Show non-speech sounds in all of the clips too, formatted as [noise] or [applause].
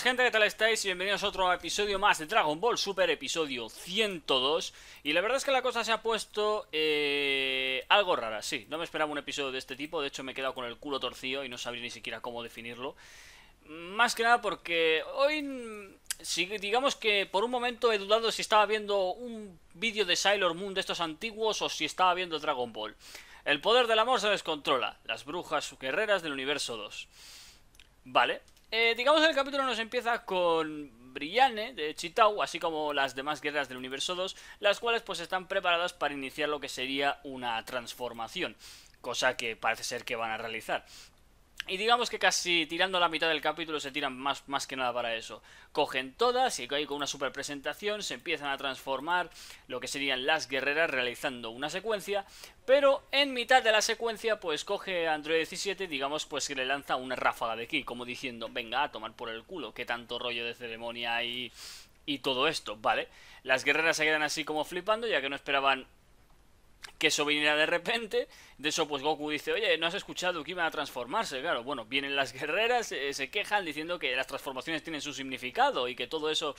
gente, ¿qué tal estáis? Y bienvenidos a otro episodio más de Dragon Ball Super, episodio 102 Y la verdad es que la cosa se ha puesto eh, algo rara, sí No me esperaba un episodio de este tipo, de hecho me he quedado con el culo torcido y no sabía ni siquiera cómo definirlo Más que nada porque hoy, digamos que por un momento he dudado si estaba viendo un vídeo de Sailor Moon de estos antiguos o si estaba viendo Dragon Ball El poder del amor se descontrola, las brujas guerreras del universo 2 Vale, eh, digamos que el capítulo nos empieza con Brillane de Chitau, así como las demás guerras del universo 2, las cuales pues están preparadas para iniciar lo que sería una transformación, cosa que parece ser que van a realizar. Y digamos que casi tirando la mitad del capítulo se tiran más, más que nada para eso. Cogen todas y ahí con una super presentación, se empiezan a transformar lo que serían las guerreras realizando una secuencia, pero en mitad de la secuencia pues coge a Android 17, digamos pues que le lanza una ráfaga de aquí como diciendo, venga a tomar por el culo, que tanto rollo de ceremonia y, y todo esto, ¿vale? Las guerreras se quedan así como flipando ya que no esperaban que eso viniera de repente. De eso, pues Goku dice, oye, no has escuchado que iban a transformarse. Claro, bueno, vienen las [laughs] guerreras, eh, se quejan diciendo que las transformaciones tienen su significado y que todo eso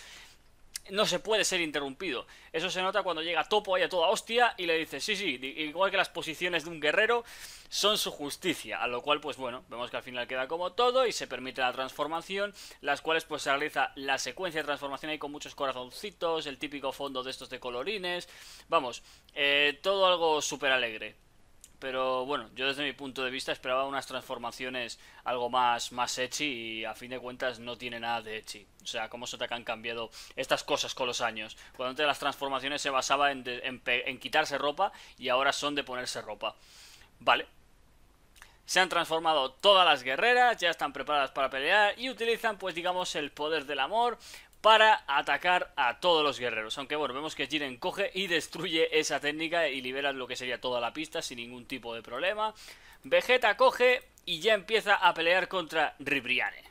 no se puede ser interrumpido. Eso se nota cuando llega Topo ahí a toda hostia y le dice, sí, sí, igual que las posiciones de un guerrero son su justicia. A lo cual, pues bueno, vemos que al final queda como todo y se permite la transformación, las cuales pues se realiza la secuencia de transformación ahí con muchos corazoncitos, el típico fondo de estos de colorines. Vamos, eh, todo algo súper alegre pero bueno, yo desde mi punto de vista esperaba unas transformaciones algo más, más y a fin de cuentas no tiene nada de hechy O sea, cómo se te han cambiado estas cosas con los años. Cuando antes las transformaciones se basaba en quitarse ropa y ahora son de ponerse ropa. Vale. Se han transformado todas las guerreras, ya están preparadas para pelear y utilizan pues digamos el poder del amor para atacar a todos los guerreros. Aunque bueno, vemos que Jiren coge y destruye esa técnica y libera lo que sería toda la pista sin ningún tipo de problema. Vegeta coge y ya empieza a pelear contra Ribriane.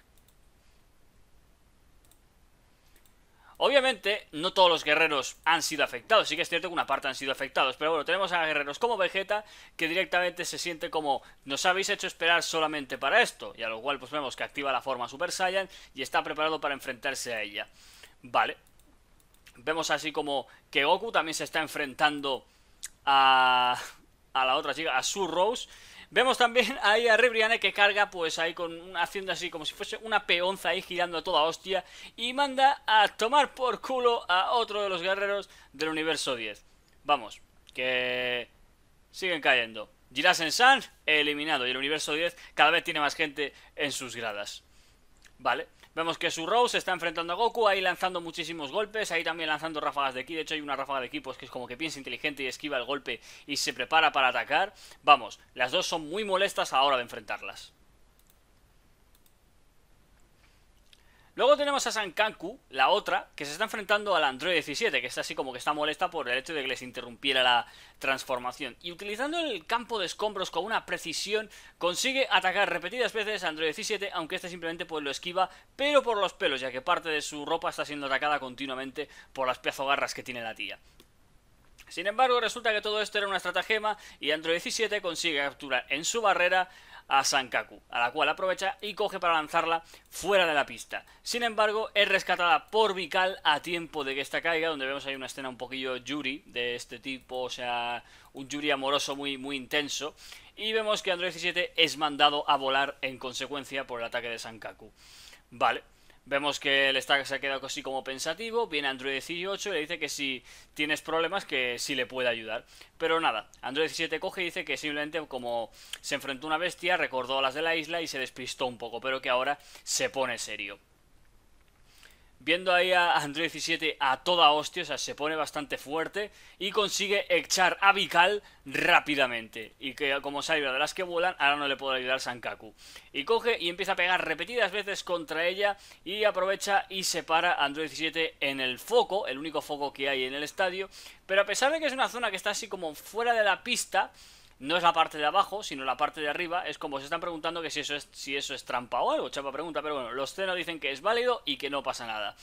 Obviamente, no todos los guerreros han sido afectados, sí que es cierto que una parte han sido afectados, pero bueno, tenemos a guerreros como Vegeta, que directamente se siente como, nos habéis hecho esperar solamente para esto, y a lo cual pues vemos que activa la forma Super Saiyan y está preparado para enfrentarse a ella. Vale. Vemos así como que Goku también se está enfrentando a, a la otra chica, a Su Rose, Vemos también [laughs] ahí a Rebriane que carga pues ahí con haciendo así como si fuese una peonza ahí girando a toda hostia y manda a tomar por culo a otro de los guerreros del universo 10. Vamos, que siguen cayendo. Girasen San eliminado y el universo 10 cada vez tiene más gente en sus gradas. Vale. Vemos que su Rose está enfrentando a Goku, ahí lanzando muchísimos golpes, ahí también lanzando ráfagas de ki. De hecho, hay una ráfaga de ki que es como que piensa inteligente y esquiva el golpe y se prepara para atacar. Vamos, las dos son muy molestas a la hora de enfrentarlas. Luego tenemos a Sankaku, la otra, que se está enfrentando al Android 17, que está así como que está molesta por el hecho de que les interrumpiera la transformación. Y utilizando el campo de escombros con una precisión, consigue atacar repetidas veces a Android 17, aunque este simplemente pues lo esquiva, pero por los pelos, ya que parte de su ropa está siendo atacada continuamente por las garras que tiene la tía. Sin embargo, resulta que todo esto era una estratagema y Android 17 consigue capturar en su barrera a Sankaku, a la cual aprovecha y coge para lanzarla fuera de la pista. Sin embargo, es rescatada por Vical a tiempo de que esta caiga, donde vemos ahí una escena un poquillo Yuri de este tipo, o sea, un Yuri amoroso muy, muy intenso. Y vemos que Android 17 es mandado a volar en consecuencia por el ataque de Sankaku. Vale. Vemos que el Stack se ha quedado así como pensativo, viene Android 18 y le dice que si tienes problemas que si le puede ayudar. Pero nada, Android 17 coge y dice que simplemente como se enfrentó a una bestia, recordó a las de la isla y se despistó un poco, pero que ahora se pone serio viendo ahí a Android 17 a toda hostia, o sea, se pone bastante fuerte y consigue echar a Vical rápidamente. Y que como salga de las que vuelan, ahora no le puede ayudar Sankaku. Y coge y empieza a pegar repetidas veces contra ella y aprovecha y separa a Android 17 en el foco, el único foco que hay en el estadio. Pero a pesar de que es una zona que está así como fuera de la pista, no es la parte de abajo, sino la parte de arriba. Es como se están preguntando que si eso es, si eso es trampa o algo, chapa pregunta, pero bueno, los Zeno dicen que es válido y que no pasa nada.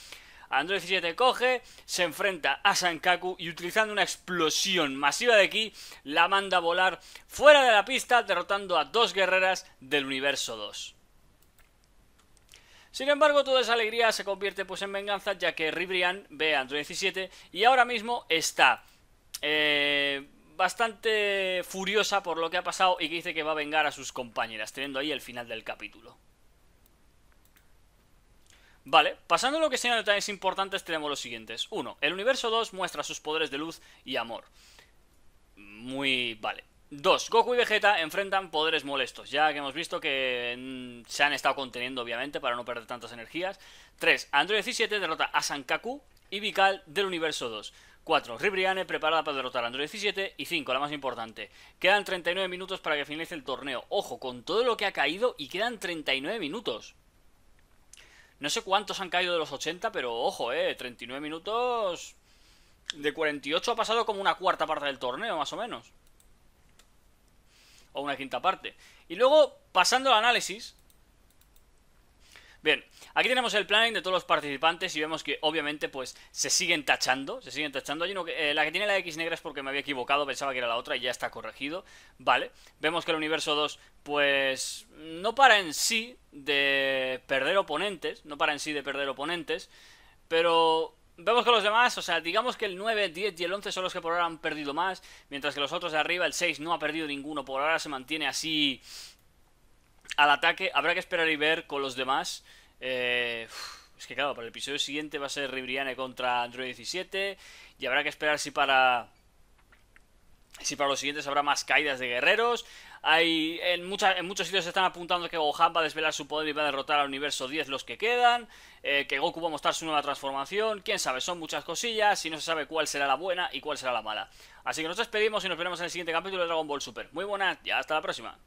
Android 17 coge, se enfrenta a Sankaku y utilizando una explosión masiva de ki, la manda a volar fuera de la pista, derrotando a dos guerreras del universo 2. Sin embargo, toda esa alegría se convierte pues en venganza, ya que Ribrian ve a Android 17 y ahora mismo está eh, bastante furiosa por lo que ha pasado y que dice que va a vengar a sus compañeras, teniendo ahí el final del capítulo. Vale, pasando a lo que sean detalles importantes tenemos los siguientes. 1. El universo 2 muestra sus poderes de luz y amor. Muy... vale. 2. Goku y Vegeta enfrentan poderes molestos, ya que hemos visto que mm, se han estado conteniendo obviamente para no perder tantas energías. 3. Android 17 derrota a Sankaku y Vical del universo 2. 4. Ribriane preparada para derrotar a Android 17. Y 5. La más importante. Quedan 39 minutos para que finalice el torneo. Ojo, con todo lo que ha caído y quedan 39 minutos. No sé cuántos han caído de los 80, pero ojo, eh, 39 minutos... De 48 ha pasado como una cuarta parte del torneo, más o menos. O una quinta parte. Y luego, pasando al análisis, Bien, aquí tenemos el planning de todos los participantes y vemos que obviamente pues se siguen tachando, se siguen tachando. Eh, la que tiene la X negra es porque me había equivocado, pensaba que era la otra y ya está corregido. Vale, vemos que el universo 2 pues no para en sí de perder oponentes, no para en sí de perder oponentes, pero Vemos que los demás, o sea, digamos que el 9, 10 y el 11 son los que por ahora han perdido más, mientras que los otros de arriba, el 6 no ha perdido ninguno, por ahora se mantiene así al ataque habrá que esperar y ver con los demás. Eh, es que claro, para el episodio siguiente va a ser Ribriane contra Android 17 y habrá que esperar si para si para los siguientes habrá más caídas de guerreros. Hay en, en muchos sitios se están apuntando que Gohan va a desvelar su poder y va a derrotar al universo 10 los que quedan. Eh, que Goku va a mostrar su nueva transformación. Quién sabe, son muchas cosillas y no se sabe cuál será la buena y cuál será la mala. Así que nos despedimos y nos vemos en el siguiente capítulo de Dragon Ball Super. Muy buenas Ya hasta la próxima.